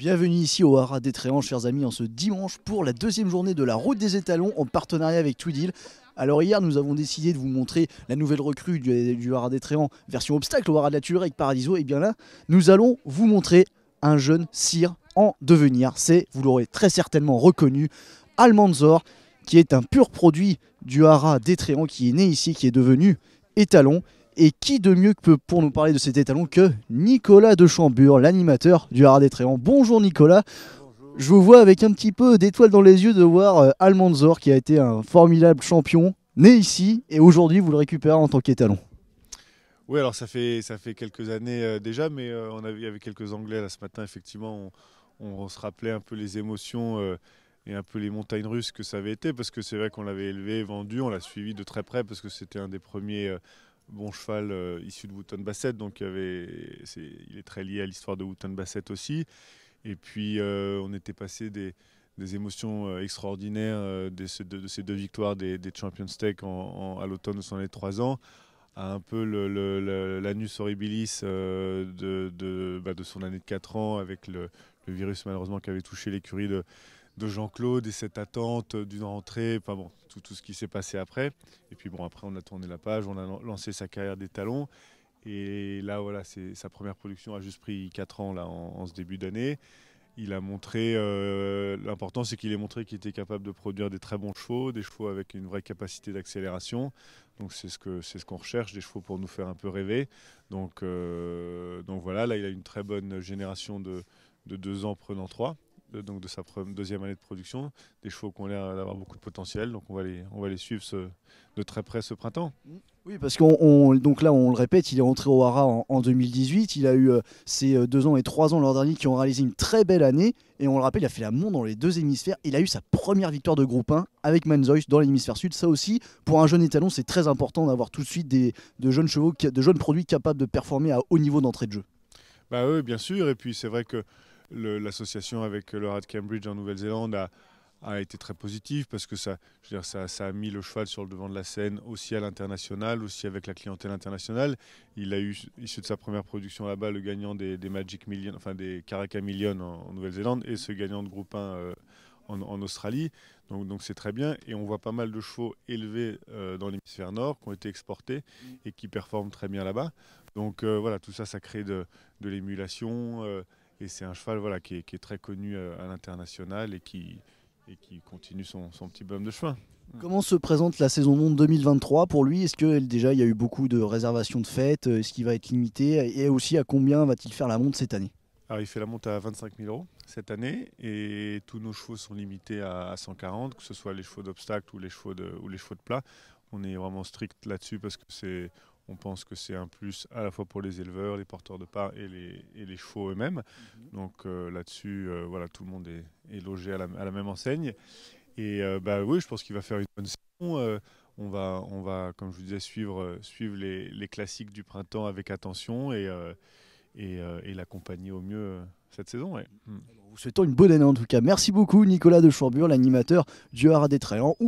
Bienvenue ici au Haras des chers amis, en ce dimanche pour la deuxième journée de la Route des Étalons en partenariat avec Tweedil. Alors hier, nous avons décidé de vous montrer la nouvelle recrue du, Haras des version obstacle au Haras de la avec Paradiso. Et eh bien là, nous allons vous montrer un jeune sire en devenir. C'est, vous l'aurez très certainement reconnu, Almanzor, qui est un pur produit du Haras des qui est né ici, qui est devenu étalon et qui de mieux que pour nous parler de cet étalon que Nicolas de Chambure, l'animateur du Haras des Bonjour Nicolas. Je vous vois avec un petit peu d'étoiles dans les yeux de voir euh, Almanzor qui a été un formidable champion, né ici, et aujourd'hui vous le récupérez en tant qu'étalon. Oui, alors ça fait, ça fait quelques années euh, déjà, mais euh, on avait, il y avait quelques Anglais là ce matin, effectivement, on, se rappelait un peu les émotions. et un peu les montagnes russes que ça avait été, parce que c'est vrai qu'on l'avait élevé, vendu, on l'a suivi de très près, parce que c'était un des premiers bon cheval euh, issu de Wooten Bassett, donc il, avait, est, il est très lié à l'histoire de Wooten Bassett aussi. Et puis euh, on était passé des, émotions euh, extraordinaires de, ces deux victoires des, Champions Tech à l'automne son année de 3 ans à un peu l'anus horribilis de, de, bah, de, son année de 4 ans avec le virus malheureusement qui avait touché l'écurie de, de Jean-Claude et cette attente d'une rentrée, enfin bon, tout, tout ce qui s'est passé après. Et puis bon, après on a tourné la page, on a lancé sa carrière des talons. Et là, voilà, c'est sa première production a juste pris 4 ans là, en, ce début d'année. Il a montré, euh, l'important c'est qu'il ait montré qu'il était capable de produire des très bons chevaux, des chevaux avec une vraie capacité d'accélération. Donc c'est ce que c'est ce qu'on recherche, des chevaux pour nous faire un peu rêver. Donc euh, donc voilà, là il a une très bonne génération de de deux ans prenant trois de, donc de sa deuxième année de production, des chevaux qui ont l'air d'avoir beaucoup de potentiel. Donc on va les, on va les suivre de très près ce printemps. Oui, parce qu'on donc là on le répète, il est rentré au Hara en, 2018. Il a eu euh, ses euh, deux ans et trois ans l'an dernier qui ont réalisé une très belle année. Et on le rappelle, il a fait la montre dans les deux hémisphères. Il a eu sa première victoire de groupe 1 avec Manzois dans l'hémisphère sud. Ça aussi, pour un jeune étalon, c'est très important d'avoir tout de suite de jeunes chevaux, de jeunes produits capables de performer à haut niveau d'entrée de jeu. Bah oui, bien sûr. Et puis c'est vrai que l'association avec le Rad Cambridge en Nouvelle-Zélande a, été très positive parce que ça, je veux dire, ça, a mis le cheval sur le devant de la scène aussi à l'international, aussi avec la clientèle internationale. Il a eu, issu de sa première production là-bas, le gagnant des, des, Magic Million, enfin des en, Nouvelle-Zélande et ce gagnant de groupe 1 euh, en, Australie. Donc c'est très bien. Et on voit pas mal de chevaux élevés euh, dans l'hémisphère nord qui ont été exportés et qui performent très bien là-bas. Donc euh, voilà, tout ça, ça crée de, de l'émulation et c'est un cheval voilà, qui, est, très connu euh, à, l'international et qui, qui continue son, petit bum de chemin. Comment se présente la saison monde 2023 pour lui Est-ce que déjà il y a eu beaucoup de réservations de fêtes euh, Est-ce qu'il va être limité Et aussi à combien va-t-il faire la monte cette année Alors il fait la monte à 25 000 euros cette année et tous nos chevaux sont limités à 140, que ce soit les chevaux d'obstacle ou les ou les chevaux de plat. On est vraiment strict là-dessus parce que c'est on pense que c'est un plus à la fois pour les éleveurs, les porteurs de parts et les, et chevaux eux-mêmes. Mhm. Donc euh, là-dessus, euh, voilà, tout le monde est, logé à la, même enseigne. Et euh, bah oui, je pense qu'il va faire une bonne saison. on, va, on va, comme je vous disais, suivre, suivre les, classiques du printemps avec attention et, et, l'accompagner au mieux cette saison. Ouais. Vous souhaitons une bonne année en tout cas. Merci beaucoup Nicolas de Chambure, l'animateur du des